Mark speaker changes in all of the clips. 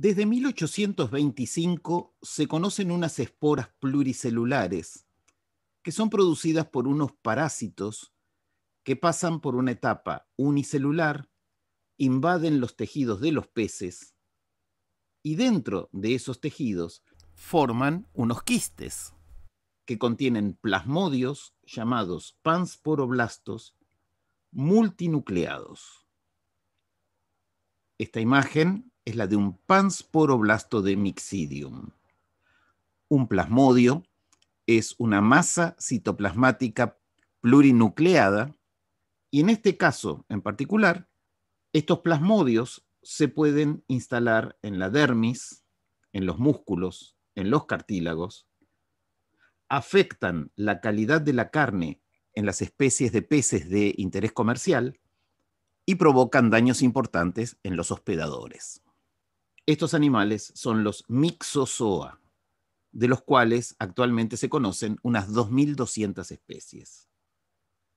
Speaker 1: Desde 1825 se conocen unas esporas pluricelulares que son producidas por unos parásitos que pasan por una etapa unicelular, invaden los tejidos de los peces y dentro de esos tejidos forman unos quistes que contienen plasmodios llamados pansporoblastos multinucleados. Esta imagen es la de un pansporoblasto de mixidium. Un plasmodio es una masa citoplasmática plurinucleada y en este caso en particular, estos plasmodios se pueden instalar en la dermis, en los músculos, en los cartílagos, afectan la calidad de la carne en las especies de peces de interés comercial y provocan daños importantes en los hospedadores. Estos animales son los mixozoa, de los cuales actualmente se conocen unas 2.200 especies.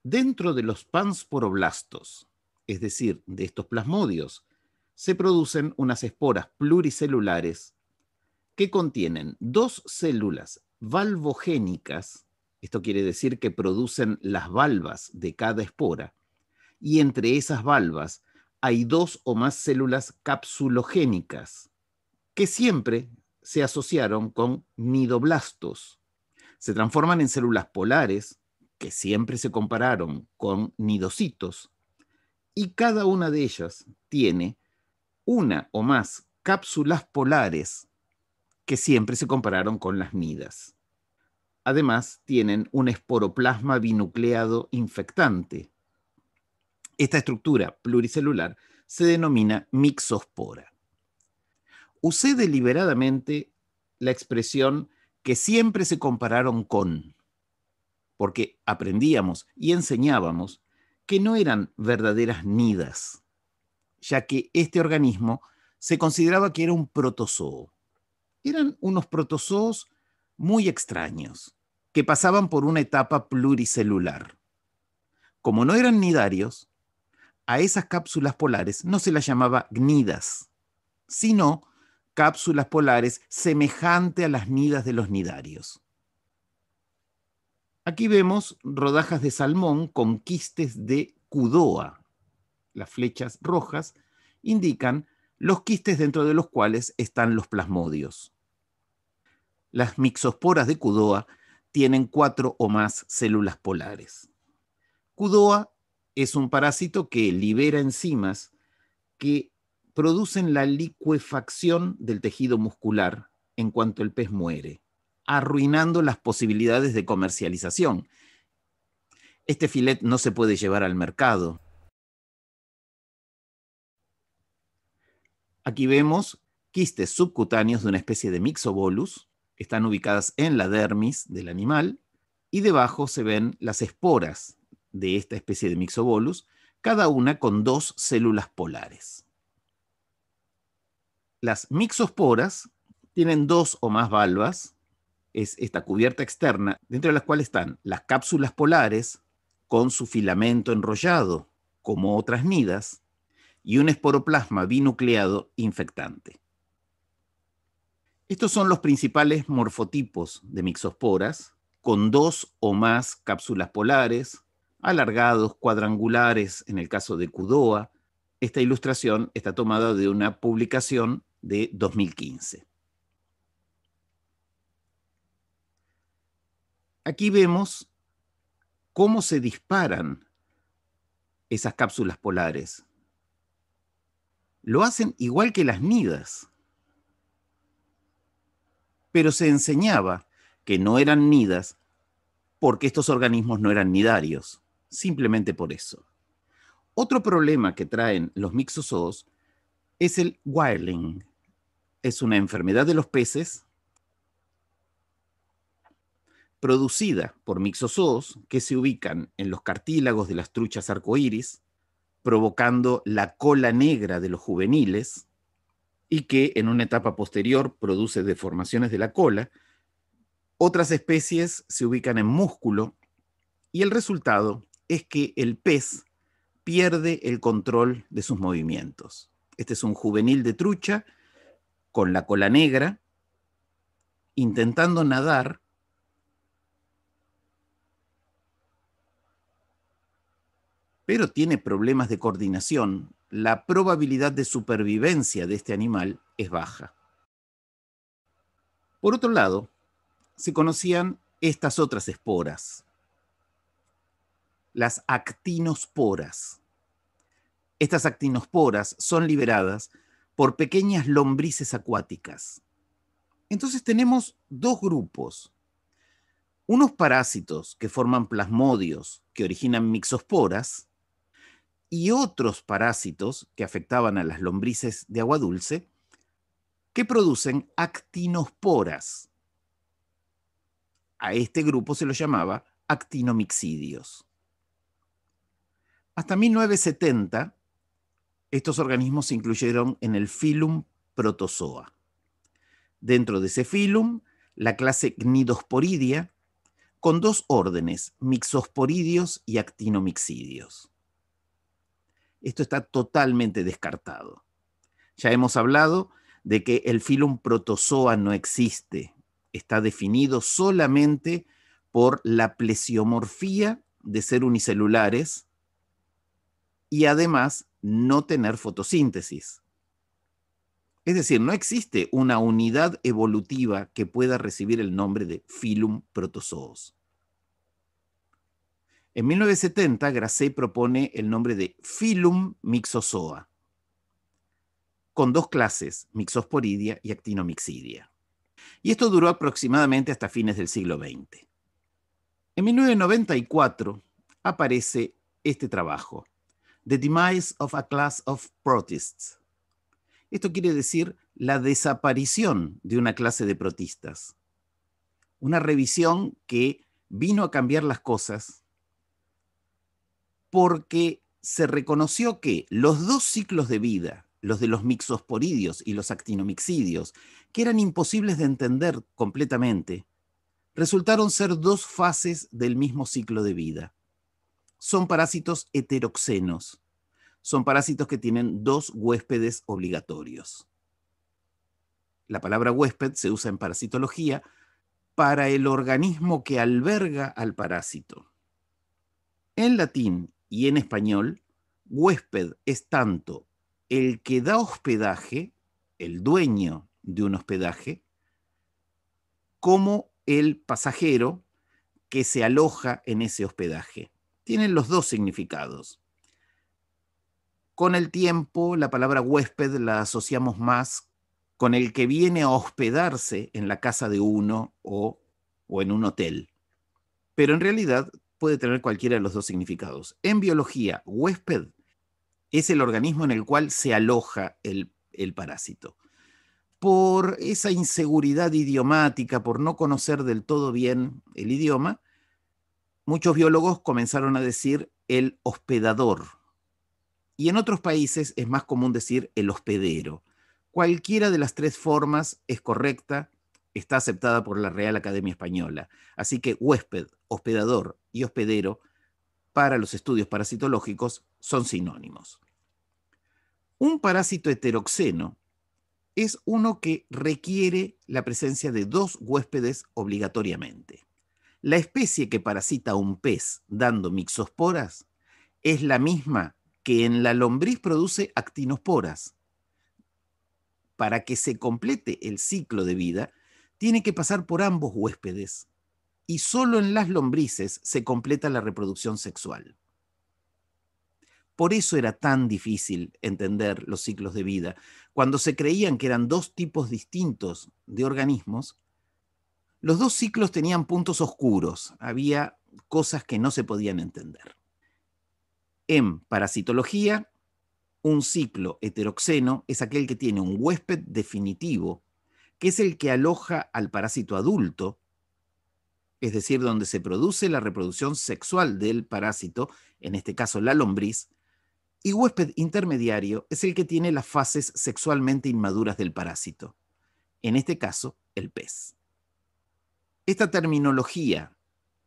Speaker 1: Dentro de los pansporoblastos, es decir, de estos plasmodios, se producen unas esporas pluricelulares que contienen dos células valvogénicas, esto quiere decir que producen las valvas de cada espora, y entre esas valvas hay dos o más células capsulogénicas, que siempre se asociaron con nidoblastos. Se transforman en células polares, que siempre se compararon con nidocitos, y cada una de ellas tiene una o más cápsulas polares que siempre se compararon con las nidas. Además, tienen un esporoplasma binucleado infectante. Esta estructura pluricelular se denomina mixospora usé deliberadamente la expresión que siempre se compararon con, porque aprendíamos y enseñábamos que no eran verdaderas nidas, ya que este organismo se consideraba que era un protozoo. Eran unos protozoos muy extraños, que pasaban por una etapa pluricelular. Como no eran nidarios, a esas cápsulas polares no se las llamaba gnidas, sino cápsulas polares semejante a las nidas de los nidarios. Aquí vemos rodajas de salmón con quistes de cudoa. Las flechas rojas indican los quistes dentro de los cuales están los plasmodios. Las mixosporas de cudoa tienen cuatro o más células polares. Cudoa es un parásito que libera enzimas que producen la licuefacción del tejido muscular en cuanto el pez muere, arruinando las posibilidades de comercialización. Este filet no se puede llevar al mercado. Aquí vemos quistes subcutáneos de una especie de mixobolus, están ubicadas en la dermis del animal, y debajo se ven las esporas de esta especie de mixobolus, cada una con dos células polares. Las mixosporas tienen dos o más valvas, es esta cubierta externa, dentro de las cuales están las cápsulas polares con su filamento enrollado, como otras nidas, y un esporoplasma binucleado infectante. Estos son los principales morfotipos de mixosporas, con dos o más cápsulas polares, alargados, cuadrangulares en el caso de Cudoa. Esta ilustración está tomada de una publicación de 2015. Aquí vemos cómo se disparan esas cápsulas polares. Lo hacen igual que las nidas. Pero se enseñaba que no eran nidas porque estos organismos no eran nidarios, simplemente por eso. Otro problema que traen los mixosodos es el wiring, es una enfermedad de los peces producida por mixozoos que se ubican en los cartílagos de las truchas arcoíris, provocando la cola negra de los juveniles y que en una etapa posterior produce deformaciones de la cola. Otras especies se ubican en músculo y el resultado es que el pez pierde el control de sus movimientos. Este es un juvenil de trucha con la cola negra, intentando nadar pero tiene problemas de coordinación, la probabilidad de supervivencia de este animal es baja. Por otro lado, se conocían estas otras esporas, las actinosporas. Estas actinosporas son liberadas por pequeñas lombrices acuáticas. Entonces tenemos dos grupos. Unos parásitos que forman plasmodios que originan mixosporas y otros parásitos que afectaban a las lombrices de agua dulce que producen actinosporas. A este grupo se lo llamaba actinomixidios. Hasta 1970, estos organismos se incluyeron en el filum protozoa. Dentro de ese filum, la clase gnidosporidia, con dos órdenes, mixosporidios y actinomixidios. Esto está totalmente descartado. Ya hemos hablado de que el filum protozoa no existe, está definido solamente por la plesiomorfía de ser unicelulares y además no tener fotosíntesis. Es decir, no existe una unidad evolutiva que pueda recibir el nombre de filum protozoos. En 1970, Grasset propone el nombre de filum mixozoa, con dos clases, Mixosporidia y Actinomixidia. Y esto duró aproximadamente hasta fines del siglo XX. En 1994 aparece este trabajo, The Demise of a Class of Protists. Esto quiere decir la desaparición de una clase de protistas. Una revisión que vino a cambiar las cosas porque se reconoció que los dos ciclos de vida, los de los mixosporidios y los actinomixidios, que eran imposibles de entender completamente, resultaron ser dos fases del mismo ciclo de vida son parásitos heteroxenos. Son parásitos que tienen dos huéspedes obligatorios. La palabra huésped se usa en parasitología para el organismo que alberga al parásito. En latín y en español, huésped es tanto el que da hospedaje, el dueño de un hospedaje, como el pasajero que se aloja en ese hospedaje tienen los dos significados. Con el tiempo, la palabra huésped la asociamos más con el que viene a hospedarse en la casa de uno o, en un hotel. Pero en realidad puede tener cualquiera de los dos significados. En biología, huésped es el organismo en el cual se aloja el parásito. Por esa inseguridad idiomática, por no conocer del todo bien el idioma, muchos biólogos comenzaron a decir el hospedador. Y en otros países es más común decir el hospedero. Cualquiera de las tres formas es correcta, está aceptada por la Real Academia Española. Así que huésped, hospedador y hospedero para los estudios parasitológicos son sinónimos. Un parásito heteroxeno es uno que requiere la presencia de dos huéspedes obligatoriamente. La especie que parasita un pez dando mixosporas es la misma que en la lombriz produce actinosporas. Para que se complete el ciclo de vida, tiene que pasar por ambos huéspedes y solo en las lombrices se completa la reproducción sexual. Por eso era tan difícil entender los ciclos de vida, cuando se creían que eran dos tipos distintos de organismos los dos ciclos tenían puntos oscuros, había cosas que no se podían entender. En parasitología, un ciclo heteroxeno es aquel que tiene un huésped definitivo, que es el que aloja al parásito adulto, es decir, donde se produce la reproducción sexual del parásito, en este caso la lombriz, y huésped intermediario es el que tiene las fases sexualmente inmaduras del parásito, en este caso el pez. Esta terminología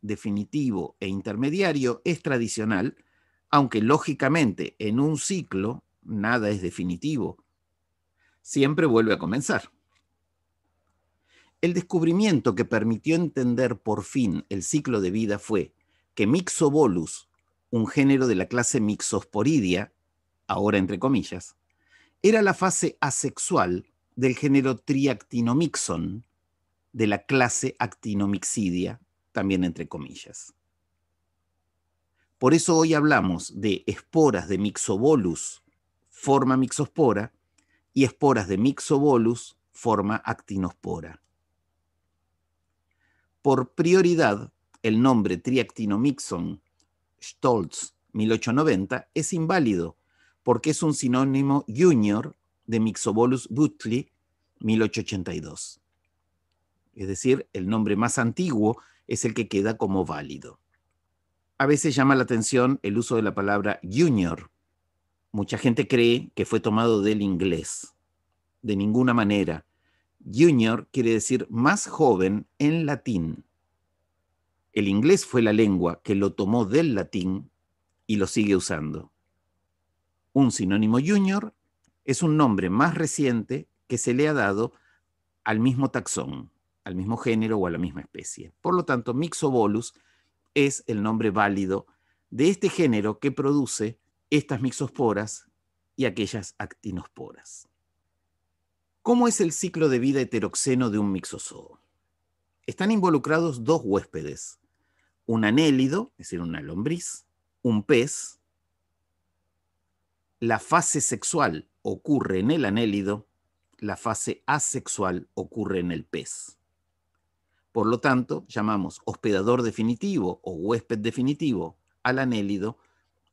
Speaker 1: definitivo e intermediario es tradicional, aunque lógicamente en un ciclo nada es definitivo. Siempre vuelve a comenzar. El descubrimiento que permitió entender por fin el ciclo de vida fue que Mixobolus, un género de la clase Mixosporidia, ahora entre comillas, era la fase asexual del género Triactinomyxon, de la clase actinomixidia, también entre comillas. Por eso hoy hablamos de esporas de Mixobolus, forma mixospora, y esporas de Mixobolus, forma actinospora. Por prioridad, el nombre triactinomyxon Stolz 1890 es inválido porque es un sinónimo junior de Mixobolus butli 1882 es decir, el nombre más antiguo es el que queda como válido. A veces llama la atención el uso de la palabra junior. Mucha gente cree que fue tomado del inglés. De ninguna manera. Junior quiere decir más joven en latín. El inglés fue la lengua que lo tomó del latín y lo sigue usando. Un sinónimo junior es un nombre más reciente que se le ha dado al mismo taxón al mismo género o a la misma especie. Por lo tanto, Mixobolus es el nombre válido de este género que produce estas mixosporas y aquellas actinosporas. ¿Cómo es el ciclo de vida heteroxeno de un mixosodo? Están involucrados dos huéspedes, un anélido, es decir, una lombriz, un pez. La fase sexual ocurre en el anélido, la fase asexual ocurre en el pez. Por lo tanto, llamamos hospedador definitivo o huésped definitivo al anélido,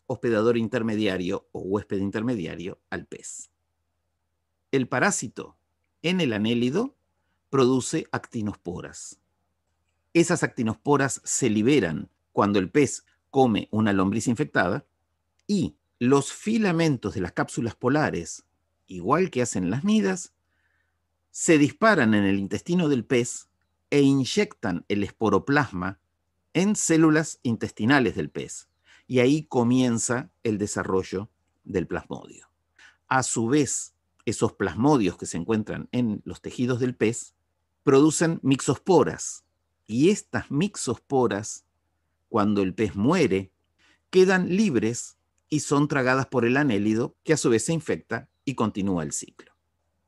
Speaker 1: hospedador intermediario o huésped intermediario al pez. El parásito en el anélido produce actinosporas. Esas actinosporas se liberan cuando el pez come una lombriz infectada y los filamentos de las cápsulas polares, igual que hacen las nidas, se disparan en el intestino del pez e inyectan el esporoplasma en células intestinales del pez. Y ahí comienza el desarrollo del plasmodio. A su vez, esos plasmodios que se encuentran en los tejidos del pez producen mixosporas. Y estas mixosporas, cuando el pez muere, quedan libres y son tragadas por el anélido, que a su vez se infecta y continúa el ciclo.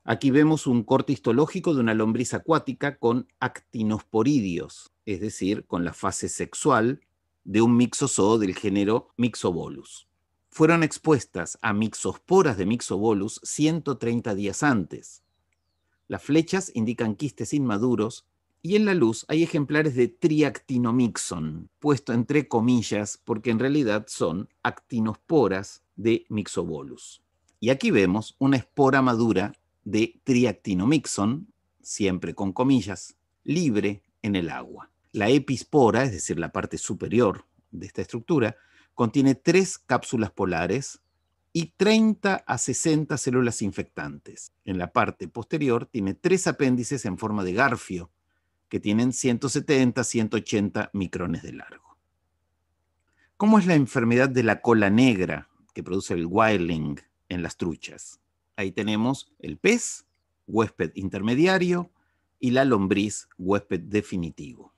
Speaker 1: Aquí vemos un corte histológico de una lombriz acuática con actinosporidios, es decir, con la fase sexual de un mixozoo del género Mixobolus. Fueron expuestas a mixosporas de Mixobolus 130 días antes. Las flechas indican quistes inmaduros y en la luz hay ejemplares de triactinomixon, puesto entre comillas porque en realidad son actinosporas de Mixobolus. Y aquí vemos una espora madura de triactinomixon, siempre con comillas, libre en el agua. La epispora, es decir, la parte superior de esta estructura, contiene tres cápsulas polares y 30 a 60 células infectantes. En la parte posterior tiene tres apéndices en forma de garfio que tienen 170 180 micrones de largo. ¿Cómo es la enfermedad de la cola negra que produce el wilding en las truchas? Ahí tenemos el pez, huésped intermediario, y la lombriz, huésped definitivo.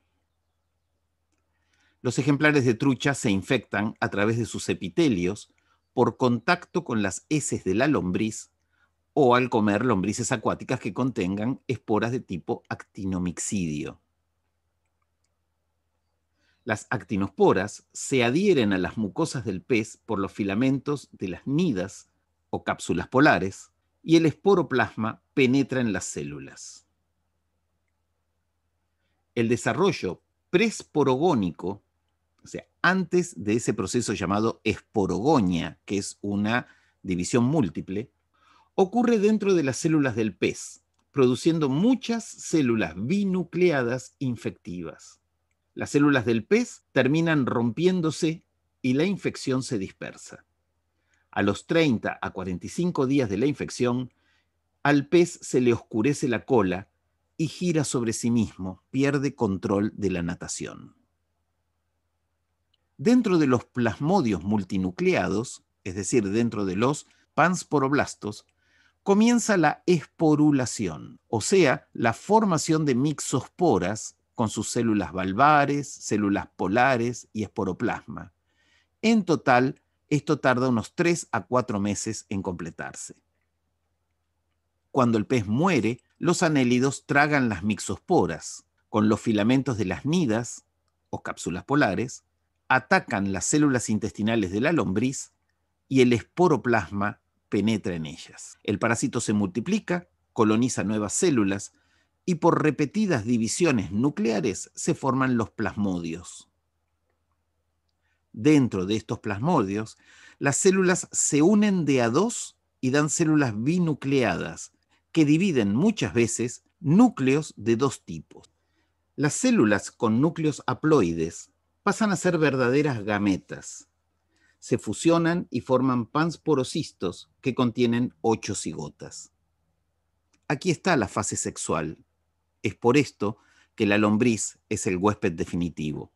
Speaker 1: Los ejemplares de trucha se infectan a través de sus epitelios por contacto con las heces de la lombriz o al comer lombrices acuáticas que contengan esporas de tipo actinomixidio. Las actinosporas se adhieren a las mucosas del pez por los filamentos de las nidas o cápsulas polares y el esporoplasma penetra en las células. El desarrollo presporogónico, o sea, antes de ese proceso llamado esporogonia, que es una división múltiple, ocurre dentro de las células del pez, produciendo muchas células binucleadas infectivas. Las células del pez terminan rompiéndose y la infección se dispersa. A los 30 a 45 días de la infección, al pez se le oscurece la cola y gira sobre sí mismo, pierde control de la natación. Dentro de los plasmodios multinucleados, es decir, dentro de los pansporoblastos, comienza la esporulación, o sea, la formación de mixosporas con sus células valvares, células polares y esporoplasma. En total, esto tarda unos 3 a 4 meses en completarse. Cuando el pez muere, los anélidos tragan las mixosporas. Con los filamentos de las nidas, o cápsulas polares, atacan las células intestinales de la lombriz y el esporoplasma penetra en ellas. El parásito se multiplica, coloniza nuevas células y por repetidas divisiones nucleares se forman los plasmodios. Dentro de estos plasmodios, las células se unen de a dos y dan células binucleadas, que dividen muchas veces núcleos de dos tipos. Las células con núcleos haploides pasan a ser verdaderas gametas. Se fusionan y forman pansporocistos que contienen ocho cigotas. Aquí está la fase sexual. Es por esto que la lombriz es el huésped definitivo.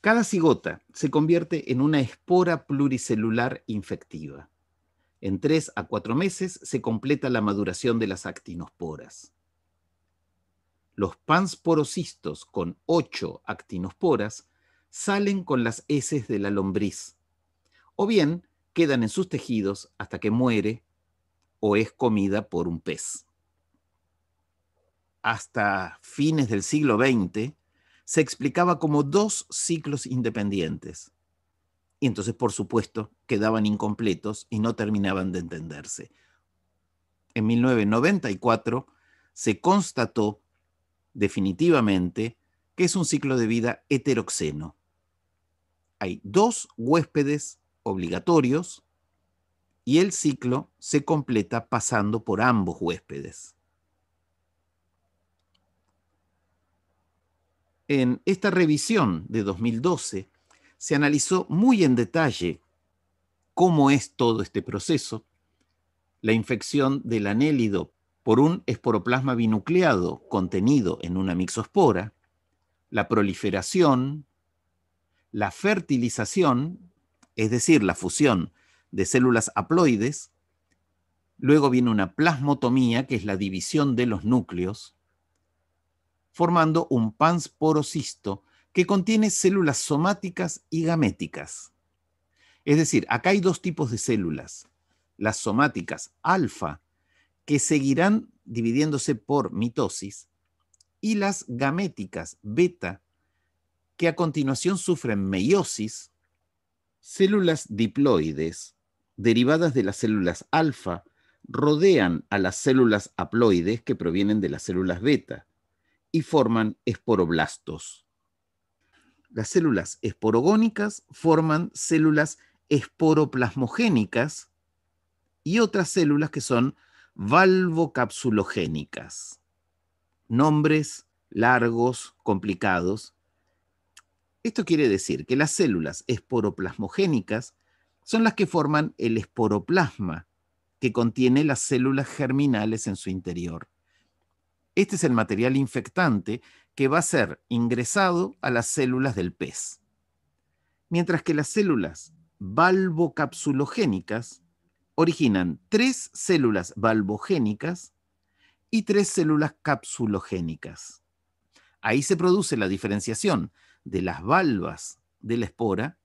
Speaker 1: Cada cigota se convierte en una espora pluricelular infectiva. En tres a 4 meses se completa la maduración de las actinosporas. Los pansporocistos con ocho actinosporas salen con las heces de la lombriz, o bien quedan en sus tejidos hasta que muere o es comida por un pez. Hasta fines del siglo XX, se explicaba como dos ciclos independientes. Y entonces, por supuesto, quedaban incompletos y no terminaban de entenderse. En 1994 se constató definitivamente que es un ciclo de vida heteroxeno. Hay dos huéspedes obligatorios y el ciclo se completa pasando por ambos huéspedes. en esta revisión de 2012 se analizó muy en detalle cómo es todo este proceso, la infección del anélido por un esporoplasma binucleado contenido en una mixospora, la proliferación, la fertilización, es decir, la fusión de células haploides, luego viene una plasmotomía, que es la división de los núcleos, formando un pansporocisto que contiene células somáticas y gaméticas. Es decir, acá hay dos tipos de células, las somáticas alfa, que seguirán dividiéndose por mitosis, y las gaméticas beta, que a continuación sufren meiosis, células diploides, derivadas de las células alfa, rodean a las células haploides que provienen de las células beta y forman esporoblastos. Las células esporogónicas forman células esporoplasmogénicas y otras células que son valvocapsulogénicas. Nombres largos, complicados. Esto quiere decir que las células esporoplasmogénicas son las que forman el esporoplasma que contiene las células germinales en su interior. Este es el material infectante que va a ser ingresado a las células del pez. Mientras que las células valvocapsulogénicas originan tres células valvogénicas y tres células capsulogénicas. Ahí se produce la diferenciación de las valvas de la espora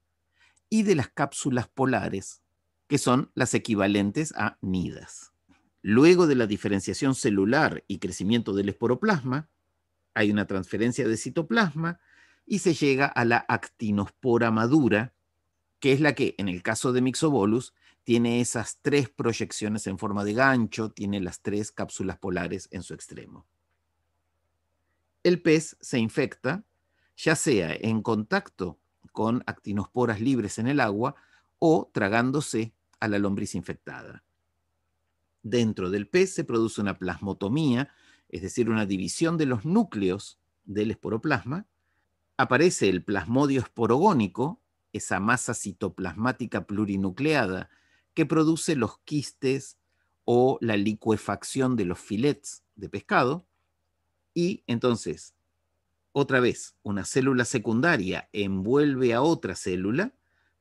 Speaker 1: y de las cápsulas polares, que son las equivalentes a nidas. Luego de la diferenciación celular y crecimiento del esporoplasma, hay una transferencia de citoplasma y se llega a la actinospora madura, que es la que, en el caso de Mixobolus, tiene esas tres proyecciones en forma de gancho, tiene las tres cápsulas polares en su extremo. El pez se infecta, ya sea en contacto con actinosporas libres en el agua o tragándose a la lombriz infectada. Dentro del pez se produce una plasmotomía, es decir, una división de los núcleos del esporoplasma. Aparece el plasmodio esporogónico, esa masa citoplasmática plurinucleada que produce los quistes o la licuefacción de los filets de pescado. Y entonces, otra vez, una célula secundaria envuelve a otra célula,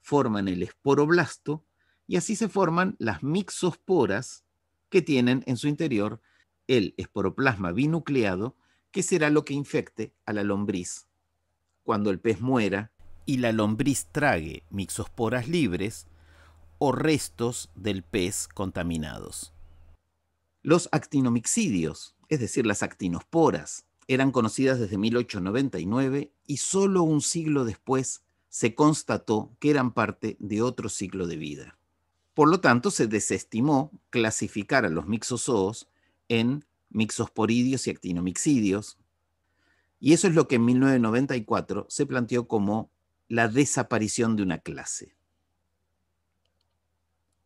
Speaker 1: forman el esporoblasto y así se forman las mixosporas que tienen en su interior el esporoplasma binucleado, que será lo que infecte a la lombriz. Cuando el pez muera y la lombriz trague mixosporas libres o restos del pez contaminados. Los actinomicidios, es decir, las actinosporas, eran conocidas desde 1899 y solo un siglo después se constató que eran parte de otro ciclo de vida. Por lo tanto, se desestimó clasificar a los mixozoos en mixosporidios y actinomixidios. Y eso es lo que en 1994 se planteó como la desaparición de una clase.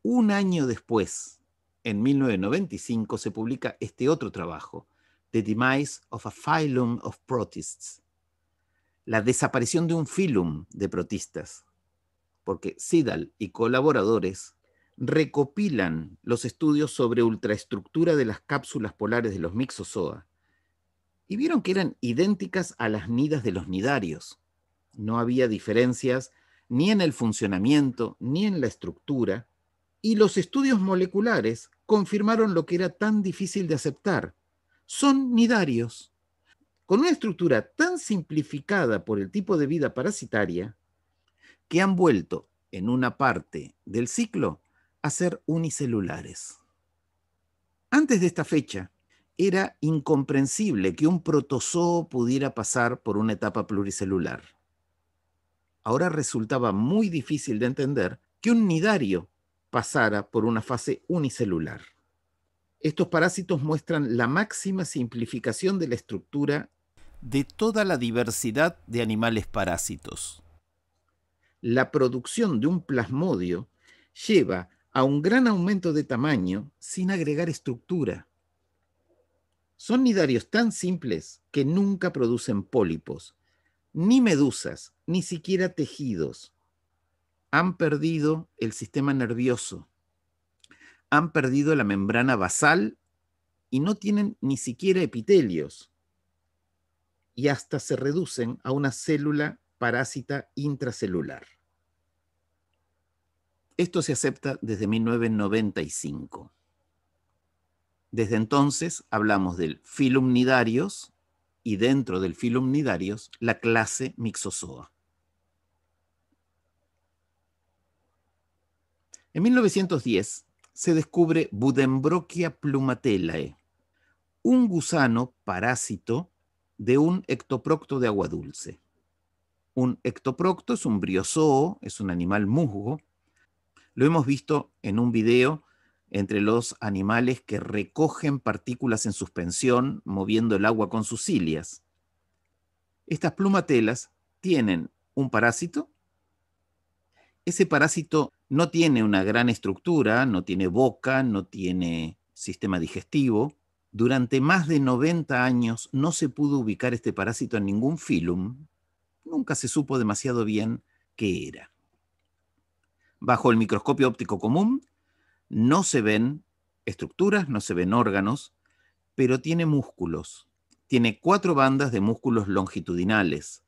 Speaker 1: Un año después, en 1995, se publica este otro trabajo, The Demise of a Phylum of Protists, la desaparición de un phylum de protistas, porque Sidal y colaboradores recopilan los estudios sobre ultraestructura de las cápsulas polares de los mixozoa y vieron que eran idénticas a las nidas de los nidarios. No había diferencias ni en el funcionamiento ni en la estructura y los estudios moleculares confirmaron lo que era tan difícil de aceptar. Son nidarios. Con una estructura tan simplificada por el tipo de vida parasitaria, que han vuelto en una parte del ciclo a ser unicelulares. Antes de esta fecha, era incomprensible que un protozoo pudiera pasar por una etapa pluricelular. Ahora resultaba muy difícil de entender que un nidario pasara por una fase unicelular. Estos parásitos muestran la máxima simplificación de la estructura de toda la diversidad de animales parásitos. La producción de un plasmodio lleva a un gran aumento de tamaño sin agregar estructura. Son nidarios tan simples que nunca producen pólipos, ni medusas, ni siquiera tejidos. Han perdido el sistema nervioso, han perdido la membrana basal y no tienen ni siquiera epitelios. Y hasta se reducen a una célula parásita intracelular. Esto se acepta desde 1995. Desde entonces hablamos del filumnidarios y dentro del filumnidarios la clase Mixozoa. En 1910 se descubre Budembrochia plumatelae, un gusano parásito de un ectoprocto de agua dulce. Un ectoprocto es un briozoo, es un animal musgo, lo hemos visto en un video entre los animales que recogen partículas en suspensión moviendo el agua con sus cilias. Estas plumatelas tienen un parásito. Ese parásito no tiene una gran estructura, no tiene boca, no tiene sistema digestivo. Durante más de 90 años no se pudo ubicar este parásito en ningún filum. Nunca se supo demasiado bien qué era. Bajo el microscopio óptico común no se ven estructuras, no se ven órganos, pero tiene músculos. Tiene cuatro bandas de músculos longitudinales.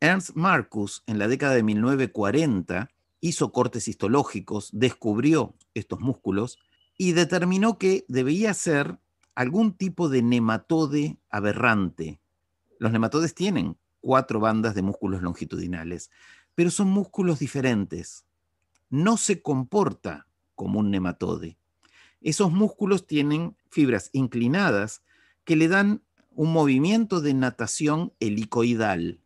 Speaker 1: Ernst Marcus, en la década de 1940, hizo cortes histológicos, descubrió estos músculos y determinó que debía ser algún tipo de nematode aberrante. Los nematodes tienen cuatro bandas de músculos longitudinales, pero son músculos diferentes no se comporta como un nematode. Esos músculos tienen fibras inclinadas que le dan un movimiento de natación helicoidal,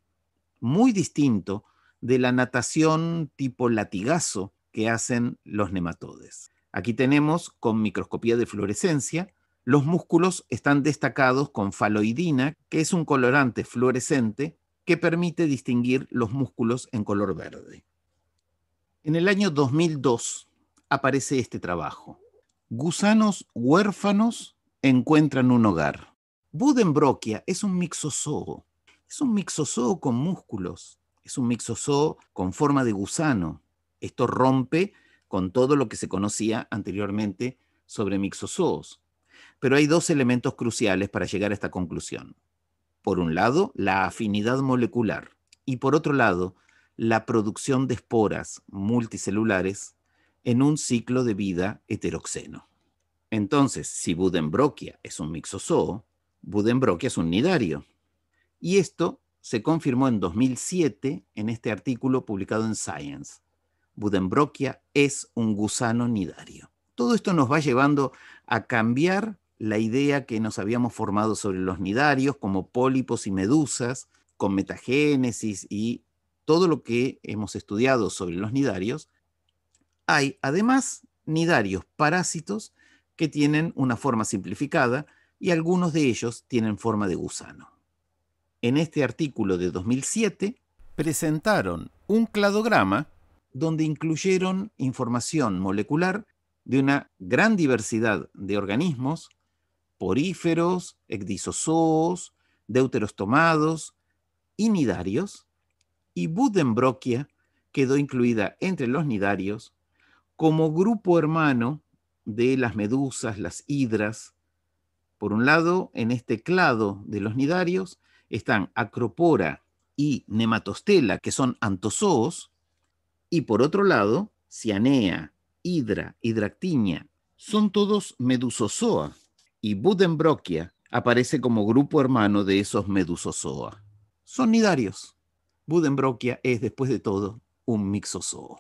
Speaker 1: muy distinto de la natación tipo latigazo que hacen los nematodes. Aquí tenemos con microscopía de fluorescencia, los músculos están destacados con faloidina, que es un colorante fluorescente que permite distinguir los músculos en color verde. En el año 2002 aparece este trabajo. Gusanos huérfanos encuentran un hogar. Budenbroquia es un mixozoo. Es un mixozoo con músculos. Es un mixozoo con forma de gusano. Esto rompe con todo lo que se conocía anteriormente sobre mixozoos. Pero hay dos elementos cruciales para llegar a esta conclusión. Por un lado, la afinidad molecular y por otro lado, la producción de esporas multicelulares en un ciclo de vida heteroxeno. Entonces, si Budenbrochia es un mixozoo, Budenbroquia es un nidario. Y esto se confirmó en 2007 en este artículo publicado en Science. Budenbroquia es un gusano nidario. Todo esto nos va llevando a cambiar la idea que nos habíamos formado sobre los nidarios como pólipos y medusas, con metagénesis y todo lo que hemos estudiado sobre los nidarios, hay además nidarios parásitos que tienen una forma simplificada y algunos de ellos tienen forma de gusano. En este artículo de 2007 presentaron un cladograma donde incluyeron información molecular de una gran diversidad de organismos, poríferos, ecdisozoos, deuterostomados y nidarios, y quedó incluida entre los nidarios como grupo hermano de las medusas, las hidras. Por un lado, en este clado de los nidarios están Acropora y Nematostela, que son antozoos, y por otro lado, Cianea, Hidra, Hidractinia, son todos medusozoa, y Budenbrochia aparece como grupo hermano de esos medusozoa. Son nidarios. Budenbrockia es, después de todo, un mixozoo.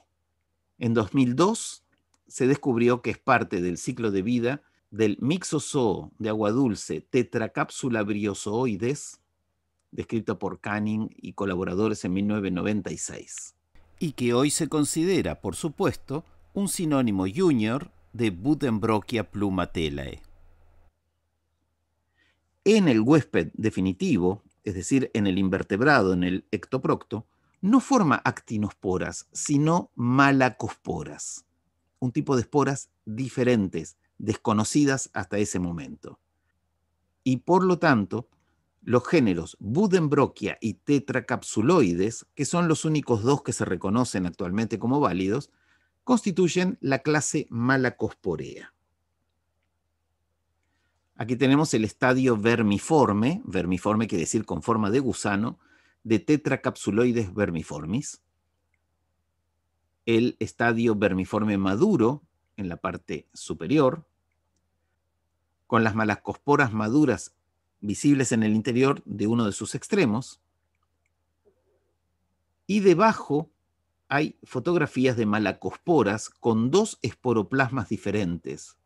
Speaker 1: En 2002 se descubrió que es parte del ciclo de vida del mixozoo de agua dulce Tetracápsula briosoides, descrito por Canning y colaboradores en 1996. Y que hoy se considera, por supuesto, un sinónimo junior de Budenbrockia plumatelae. En el huésped definitivo, es decir, en el invertebrado, en el ectoprocto, no forma actinosporas, sino malacosporas, un tipo de esporas diferentes, desconocidas hasta ese momento. Y por lo tanto, los géneros Budembrochia y tetracapsuloides, que son los únicos dos que se reconocen actualmente como válidos, constituyen la clase Malacosporea. Aquí tenemos el estadio vermiforme, vermiforme quiere decir con forma de gusano, de tetracapsuloides vermiformis. El estadio vermiforme maduro en la parte superior, con las malacosporas maduras visibles en el interior de uno de sus extremos. Y debajo hay fotografías de malacosporas con dos esporoplasmas diferentes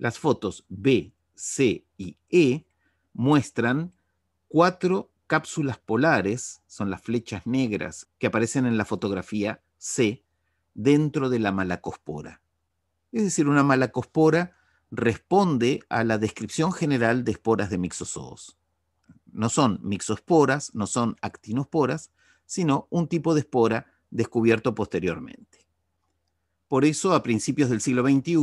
Speaker 1: las fotos B, C y E muestran cuatro cápsulas polares, son las flechas negras que aparecen en la fotografía C, dentro de la malacospora. Es decir, una malacospora responde a la descripción general de esporas de mixosodos. No son mixosporas, no son actinosporas, sino un tipo de espora descubierto posteriormente. Por eso, a principios del siglo XXI,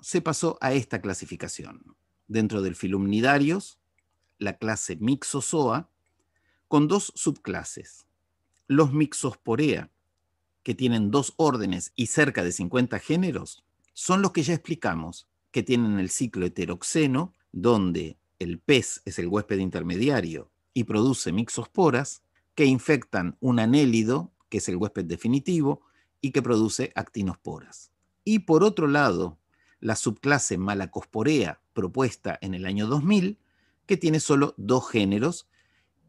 Speaker 1: se pasó a esta clasificación, dentro del Filumnidarios, la clase Mixozoa, con dos subclases, los Mixosporea, que tienen dos órdenes y cerca de 50 géneros, son los que ya explicamos, que tienen el ciclo heteroxeno, donde el pez es el huésped intermediario y produce mixosporas, que infectan un anélido, que es el huésped definitivo, y que produce actinosporas. Y por otro lado, la subclase Malacosporea propuesta en el año 2000, que tiene solo dos géneros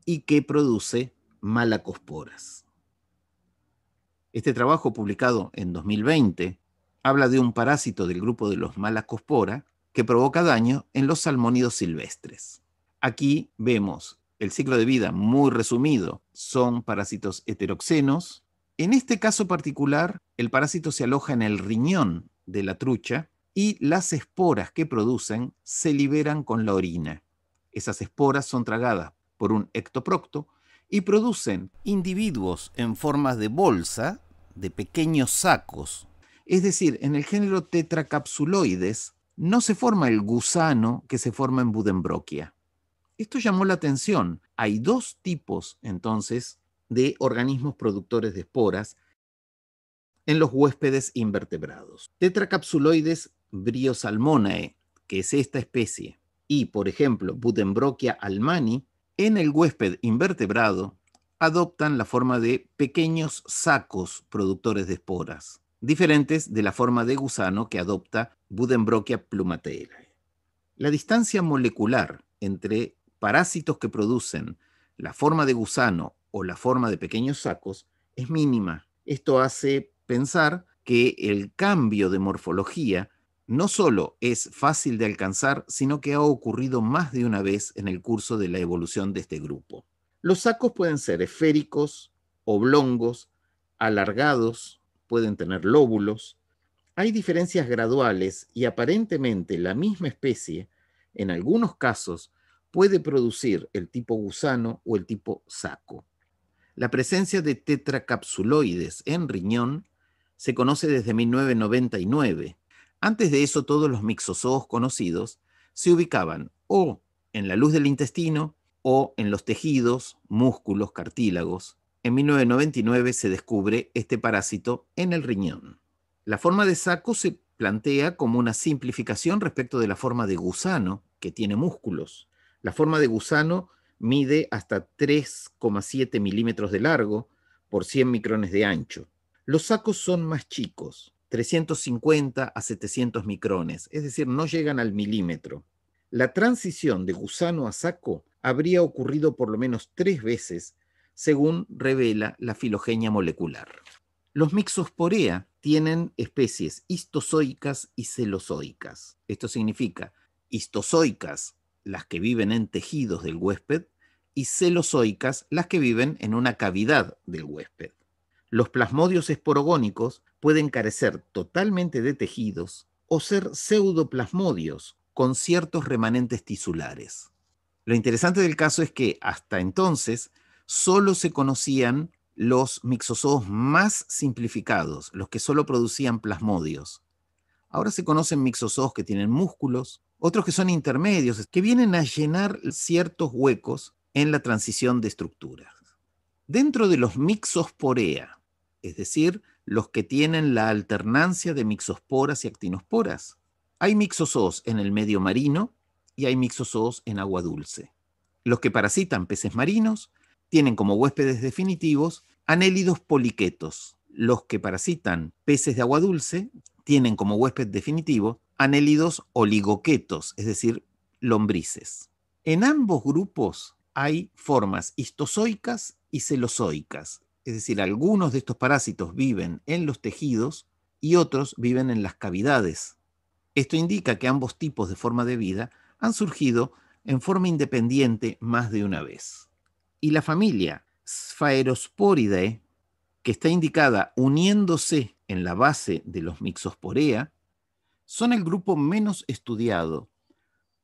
Speaker 1: y que produce malacosporas. Este trabajo, publicado en 2020, habla de un parásito del grupo de los malacospora que provoca daño en los salmónidos silvestres. Aquí vemos el ciclo de vida muy resumido. Son parásitos heteroxenos. En este caso particular, el parásito se aloja en el riñón de la trucha y las esporas que producen se liberan con la orina. Esas esporas son tragadas por un ectoprocto y producen individuos en formas de bolsa, de pequeños sacos. Es decir, en el género tetracapsuloides no se forma el gusano que se forma en Budembroquia. Esto llamó la atención. Hay dos tipos, entonces, de organismos productores de esporas en los huéspedes invertebrados. Tetracapsuloides Briosalmonae, que es esta especie, y, por ejemplo, budenbrockia almani, en el huésped invertebrado adoptan la forma de pequeños sacos productores de esporas, diferentes de la forma de gusano que adopta budenbrockia plumateae. La distancia molecular entre parásitos que producen la forma de gusano o la forma de pequeños sacos es mínima. Esto hace pensar que el cambio de morfología no solo es fácil de alcanzar, sino que ha ocurrido más de una vez en el curso de la evolución de este grupo. Los sacos pueden ser esféricos, oblongos, alargados, pueden tener lóbulos. Hay diferencias graduales y aparentemente la misma especie, en algunos casos, puede producir el tipo gusano o el tipo saco. La presencia de tetracapsuloides en riñón se conoce desde 1999 antes de eso, todos los mixozoos conocidos se ubicaban o en la luz del intestino o en los tejidos, músculos, cartílagos. En 1999 se descubre este parásito en el riñón. La forma de saco se plantea como una simplificación respecto de la forma de gusano, que tiene músculos. La forma de gusano mide hasta 3,7 milímetros de largo por 100 micrones de ancho. Los sacos son más chicos, 350 a 700 micrones, es decir, no llegan al milímetro. La transición de gusano a saco habría ocurrido por lo menos tres veces, según revela la filogenia molecular. Los mixosporea tienen especies histozoicas y celozoicas. Esto significa histozoicas, las que viven en tejidos del huésped, y celozoicas, las que viven en una cavidad del huésped. Los plasmodios esporogónicos pueden carecer totalmente de tejidos o ser pseudoplasmodios con ciertos remanentes tisulares. Lo interesante del caso es que hasta entonces solo se conocían los mixosos más simplificados, los que solo producían plasmodios. Ahora se conocen mixosos que tienen músculos, otros que son intermedios, que vienen a llenar ciertos huecos en la transición de estructuras. Dentro de los mixosporea, es decir, los que tienen la alternancia de mixosporas y actinosporas. Hay mixosos en el medio marino y hay mixosos en agua dulce. Los que parasitan peces marinos tienen como huéspedes definitivos anélidos poliquetos. Los que parasitan peces de agua dulce tienen como huésped definitivo anélidos oligoquetos, es decir, lombrices. En ambos grupos hay formas histozoicas y celozoicas, es decir, algunos de estos parásitos viven en los tejidos y otros viven en las cavidades. Esto indica que ambos tipos de forma de vida han surgido en forma independiente más de una vez. Y la familia Sphaerosporidae, que está indicada uniéndose en la base de los Mixosporea, son el grupo menos estudiado,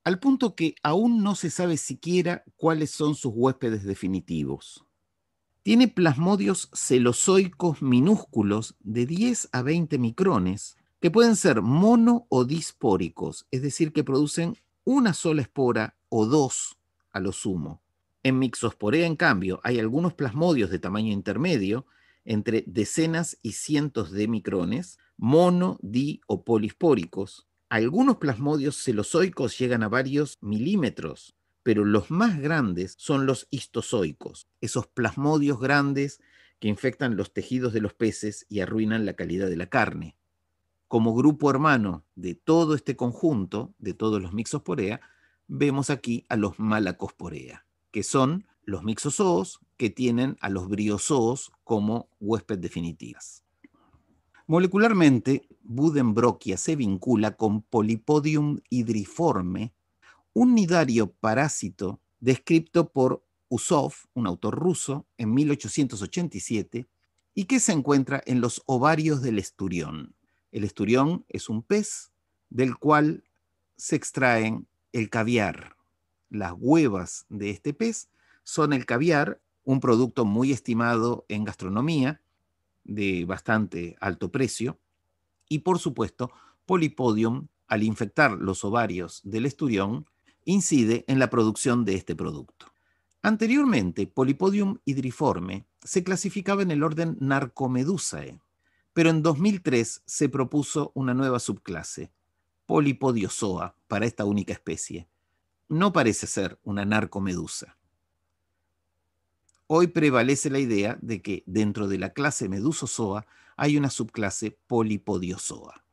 Speaker 1: al punto que aún no se sabe siquiera cuáles son sus huéspedes definitivos. Tiene plasmodios celozoicos minúsculos de 10 a 20 micrones que pueden ser mono o dispóricos, es decir, que producen una sola espora o dos a lo sumo. En Mixosporea, en cambio, hay algunos plasmodios de tamaño intermedio, entre decenas y cientos de micrones, mono, di o polispóricos. Algunos plasmodios celozoicos llegan a varios milímetros pero los más grandes son los histozoicos, esos plasmodios grandes que infectan los tejidos de los peces y arruinan la calidad de la carne. Como grupo hermano de todo este conjunto, de todos los mixosporea, vemos aquí a los malacosporea, que son los mixozoos que tienen a los briozoos como huésped definitivas. Molecularmente, Budenbroquia se vincula con Polypodium hidriforme un nidario parásito descrito por Usov, un autor ruso, en 1887, y que se encuentra en los ovarios del esturión. El esturión es un pez del cual se extraen el caviar. Las huevas de este pez son el caviar, un producto muy estimado en gastronomía, de bastante alto precio, y por supuesto, Polipodium, al infectar los ovarios del esturión, incide en la producción de este producto. Anteriormente, polipodium hidriforme se clasificaba en el orden Narcomedusae, pero en 2003 se propuso una nueva subclase, Polipodiozoa, para esta única especie. No parece ser una narcomedusa. Hoy prevalece la idea de que dentro de la clase Medusozoa hay una subclase Polipodiozoa.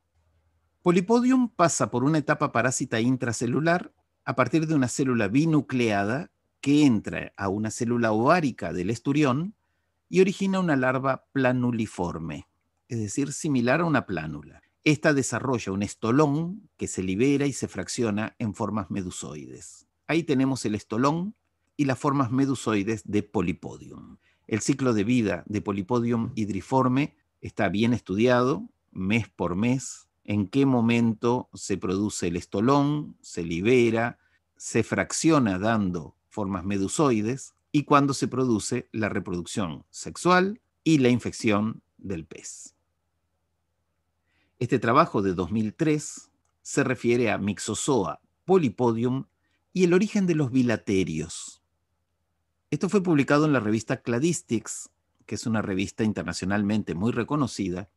Speaker 1: Polipodium pasa por una etapa parásita intracelular a partir de una célula binucleada que entra a una célula ovárica del esturión y origina una larva planuliforme, es decir, similar a una plánula. Esta desarrolla un estolón que se libera y se fracciona en formas medusoides. Ahí tenemos el estolón y las formas medusoides de Polipodium. El ciclo de vida de Polipodium hidriforme está bien estudiado mes por mes en qué momento se produce el estolón, se libera, se fracciona dando formas medusoides y cuándo se produce la reproducción sexual y la infección del pez. Este trabajo de 2003 se refiere a Mixozoa polipodium y el origen de los bilaterios. Esto fue publicado en la revista Cladistics, que es una revista internacionalmente muy reconocida,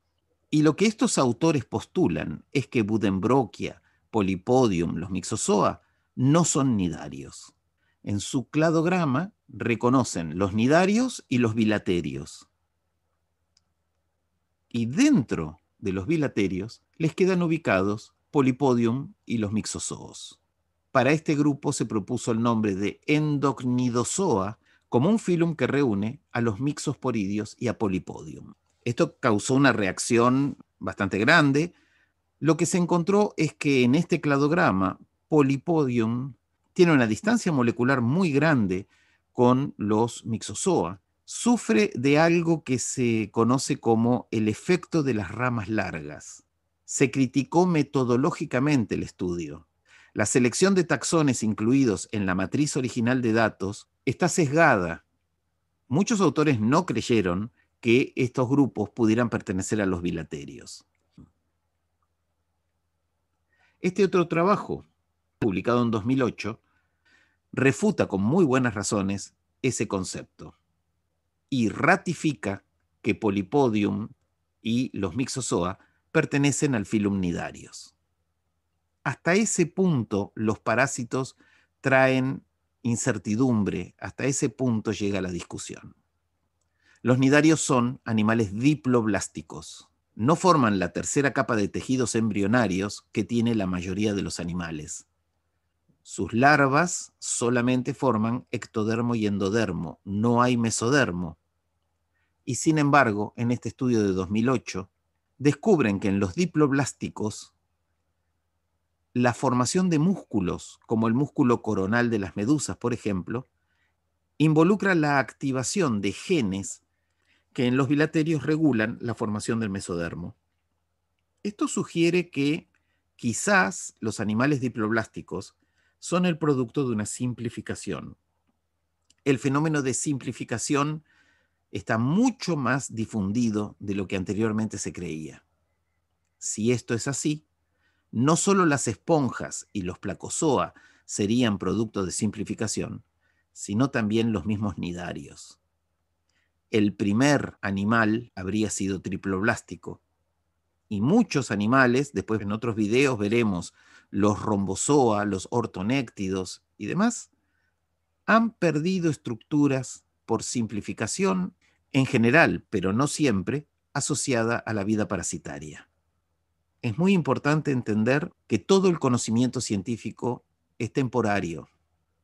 Speaker 1: y lo que estos autores postulan es que Budembroquia, Polipodium, los Mixosoa no son nidarios. En su cladograma reconocen los nidarios y los bilaterios. Y dentro de los bilaterios les quedan ubicados Polipodium y los Mixozoos. Para este grupo se propuso el nombre de Endocnidozoa como un filum que reúne a los mixosporidios y a Polipodium. Esto causó una reacción bastante grande. Lo que se encontró es que en este cladograma, polipodium tiene una distancia molecular muy grande con los mixozoa. Sufre de algo que se conoce como el efecto de las ramas largas. Se criticó metodológicamente el estudio. La selección de taxones incluidos en la matriz original de datos está sesgada. Muchos autores no creyeron que estos grupos pudieran pertenecer a los bilaterios. Este otro trabajo, publicado en 2008, refuta con muy buenas razones ese concepto y ratifica que Polipodium y los Mixozoa pertenecen al Filumnidarios. Hasta ese punto los parásitos traen incertidumbre, hasta ese punto llega la discusión. Los nidarios son animales diploblásticos. No forman la tercera capa de tejidos embrionarios que tiene la mayoría de los animales. Sus larvas solamente forman ectodermo y endodermo, no hay mesodermo. Y sin embargo, en este estudio de 2008, descubren que en los diploblásticos la formación de músculos, como el músculo coronal de las medusas, por ejemplo, involucra la activación de genes que en los bilaterios regulan la formación del mesodermo. Esto sugiere que quizás los animales diploblásticos son el producto de una simplificación. El fenómeno de simplificación está mucho más difundido de lo que anteriormente se creía. Si esto es así, no solo las esponjas y los placozoa serían producto de simplificación, sino también los mismos nidarios el primer animal habría sido triploblástico. Y muchos animales, después en otros videos veremos los rombozoa, los ortonéctidos y demás, han perdido estructuras por simplificación en general, pero no siempre, asociada a la vida parasitaria. Es muy importante entender que todo el conocimiento científico es temporario,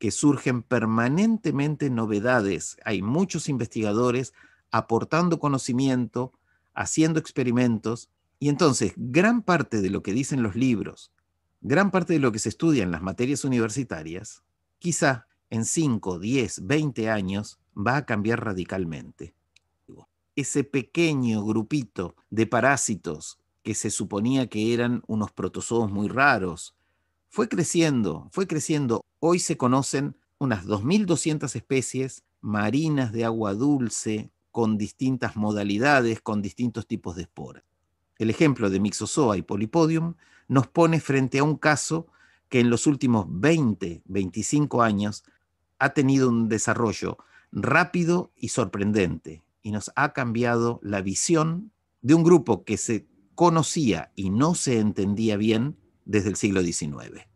Speaker 1: que surgen permanentemente novedades. Hay muchos investigadores aportando conocimiento, haciendo experimentos, y entonces gran parte de lo que dicen los libros, gran parte de lo que se estudia en las materias universitarias, quizá en 5, 10, 20 años va a cambiar radicalmente. Ese pequeño grupito de parásitos que se suponía que eran unos protozoos muy raros, fue creciendo, fue creciendo. Hoy se conocen unas 2.200 especies marinas de agua dulce con distintas modalidades, con distintos tipos de esporas. El ejemplo de Mixozoa y Polipodium nos pone frente a un caso que en los últimos 20, 25 años ha tenido un desarrollo rápido y sorprendente y nos ha cambiado la visión de un grupo que se conocía y no se entendía bien desde el siglo XIX.